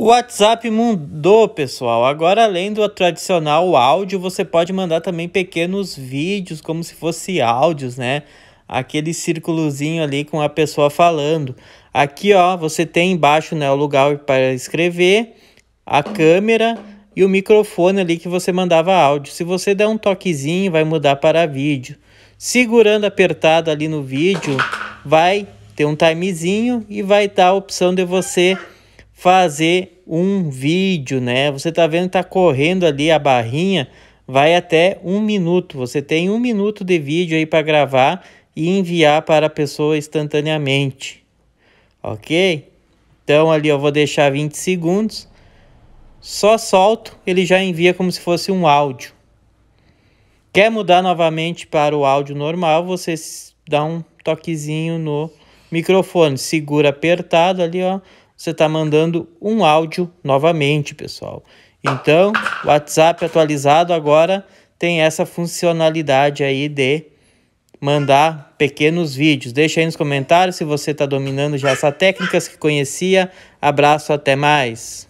O WhatsApp mudou, pessoal. Agora, além do tradicional áudio, você pode mandar também pequenos vídeos, como se fosse áudios, né? Aquele círculozinho ali com a pessoa falando. Aqui, ó, você tem embaixo, né, o lugar para escrever, a câmera e o microfone ali que você mandava áudio. Se você der um toquezinho, vai mudar para vídeo. Segurando apertado ali no vídeo, vai ter um timezinho e vai dar a opção de você fazer um vídeo, né? Você tá vendo tá correndo ali a barrinha, vai até um minuto. Você tem um minuto de vídeo aí para gravar e enviar para a pessoa instantaneamente, ok? Então ali eu vou deixar 20 segundos, só solto, ele já envia como se fosse um áudio. Quer mudar novamente para o áudio normal, você dá um toquezinho no microfone, segura apertado ali, ó, você está mandando um áudio novamente, pessoal. Então, WhatsApp atualizado agora tem essa funcionalidade aí de mandar pequenos vídeos. Deixa aí nos comentários se você está dominando já essa técnica, se conhecia. Abraço, até mais.